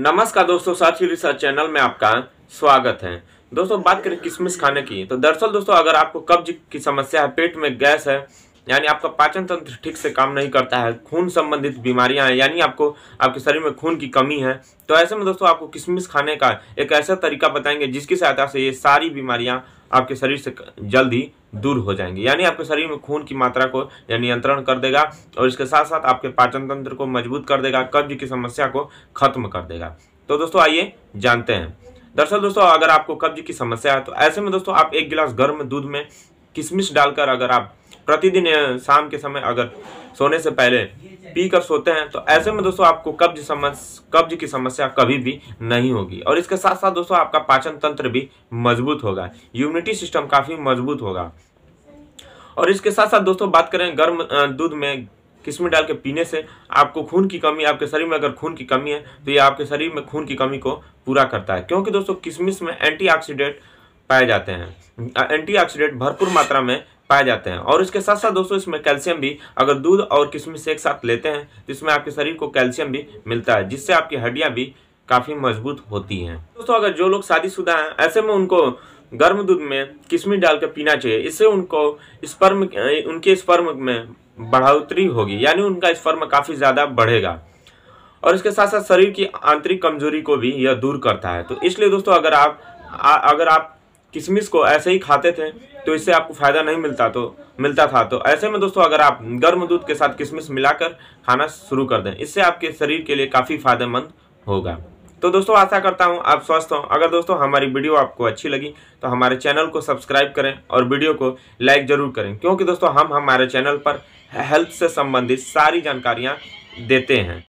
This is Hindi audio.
नमस्कार दोस्तों साथी रिसर्च चैनल में आपका स्वागत है दोस्तों बात करें किशमिश खाने की तो दरअसल दोस्तों अगर आपको कब्ज की समस्या है पेट में गैस है यानी आपका पाचन तंत्र ठीक से काम नहीं करता है खून संबंधित बीमारियां हैं यानी आपको आपके शरीर में खून की कमी है तो ऐसे में दोस्तों आपको किशमिश खाने का एक ऐसा तरीका बताएंगे जिसकी सहायता से ये सारी बीमारियाँ आपके शरीर से जल्द ही दूर हो जाएंगे यानी आपके शरीर में खून की मात्रा को नियंत्रण कर देगा और इसके साथ साथ आपके पाचन तंत्र को मजबूत कर देगा कब्ज की समस्या को खत्म कर देगा तो दोस्तों आइए जानते हैं दरअसल दोस्तों अगर आपको कब्ज की समस्या है तो ऐसे में दोस्तों आप एक गिलास गर्म दूध में किशमिश डालकर अगर आप प्रतिदिन शाम के समय अगर सोने से पहले पी कर सोते हैं तो ऐसे में दोस्तों आपको कब्ज समस्या कब्ज की समस्या कभी भी नहीं होगी और इसके साथ साथ दोस्तों आपका पाचन तंत्र भी मजबूत होगा इम्यूनिटी सिस्टम काफ़ी मजबूत होगा और इसके साथ साथ दोस्तों बात करें गर्म दूध में किसमें डाल के पीने से आपको खून की कमी आपके शरीर में अगर खून की कमी है तो ये आपके शरीर में खून की कमी को पूरा करता है क्योंकि दोस्तों किशमिश में एंटीऑक्सीडेंट पाए जाते हैं एंटीऑक्सीडेंट भरपूर मात्रा में पाए जाते हैं और इसके साथ साथ दोस्तों इसमें कैल्शियम भी अगर दूध और किशमिश एक साथ लेते हैं तो इसमें आपके शरीर को कैल्शियम भी मिलता है जिससे आपकी हड्डियाँ भी काफ़ी मजबूत होती हैं दोस्तों अगर जो लोग शादीशुदा हैं ऐसे में उनको गर्म दूध में किशमिश डालकर पीना चाहिए इससे उनको स्पर्म उनके स्पर्म में बढ़ोतरी होगी यानी उनका स्पर्म काफ़ी ज़्यादा बढ़ेगा और इसके साथ साथ शरीर की आंतरिक कमजोरी को भी यह दूर करता है तो इसलिए दोस्तों अगर आप आ, अगर आप किशमिश को ऐसे ही खाते थे तो इससे आपको फ़ायदा नहीं मिलता तो मिलता था तो ऐसे में दोस्तों अगर आप गर्म दूध के साथ किशमिश मिलाकर खाना शुरू कर दें इससे आपके शरीर के लिए काफ़ी फ़ायदेमंद होगा तो दोस्तों आशा करता हूँ आप स्वस्थ हों अगर दोस्तों हमारी वीडियो आपको अच्छी लगी तो हमारे चैनल को सब्सक्राइब करें और वीडियो को लाइक ज़रूर करें क्योंकि दोस्तों हम हमारे चैनल पर हेल्थ से संबंधित सारी जानकारियाँ देते हैं